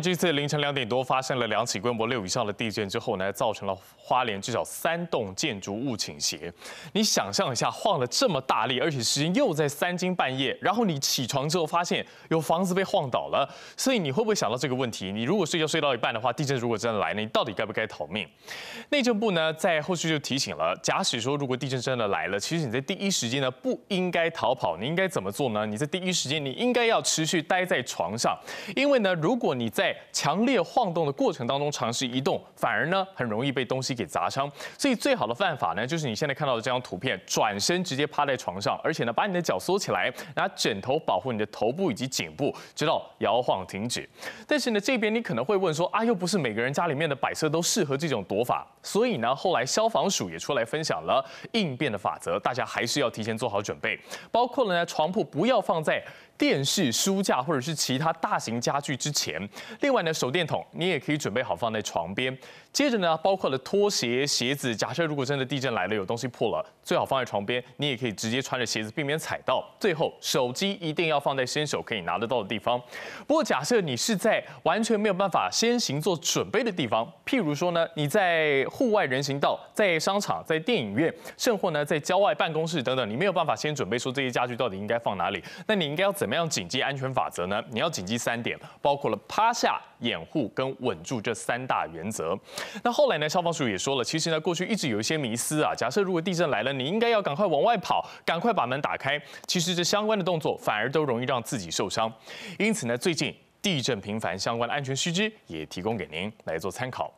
这次凌晨两点多发生了两起规模六以上的地震之后呢，造成了花莲至少三栋建筑物倾斜。你想象一下，晃了这么大力，而且时间又在三更半夜，然后你起床之后发现有房子被晃倒了，所以你会不会想到这个问题？你如果睡觉睡到一半的话，地震如果真的来了，你到底该不该逃命？内政部呢在后续就提醒了，假使说如果地震真的来了，其实你在第一时间呢不应该逃跑，你应该怎么做呢？你在第一时间你应该要持续待在床上，因为呢如果你在在强烈晃动的过程当中尝试移动，反而呢很容易被东西给砸伤。所以最好的办法呢，就是你现在看到的这张图片，转身直接趴在床上，而且呢把你的脚缩起来，拿枕头保护你的头部以及颈部，直到摇晃停止。但是呢这边你可能会问说啊，又不是每个人家里面的摆设都适合这种躲法，所以呢后来消防署也出来分享了应变的法则，大家还是要提前做好准备，包括呢床铺不要放在。电视书架或者是其他大型家具之前，另外呢手电筒你也可以准备好放在床边。接着呢包括了拖鞋鞋子，假设如果真的地震来了有东西破了，最好放在床边，你也可以直接穿着鞋子避免踩到。最后手机一定要放在伸手可以拿得到的地方。不过假设你是在完全没有办法先行做准备的地方，譬如说呢你在户外人行道、在商场、在电影院，甚或呢在郊外办公室等等，你没有办法先准备说这些家具到底应该放哪里，那你应该要怎？怎么样谨记安全法则呢？你要谨记三点，包括了趴下、掩护跟稳住这三大原则。那后来呢，消防署也说了，其实呢过去一直有一些迷思啊。假设如果地震来了，你应该要赶快往外跑，赶快把门打开。其实这相关的动作反而都容易让自己受伤。因此呢，最近地震频繁，相关的安全须知也提供给您来做参考。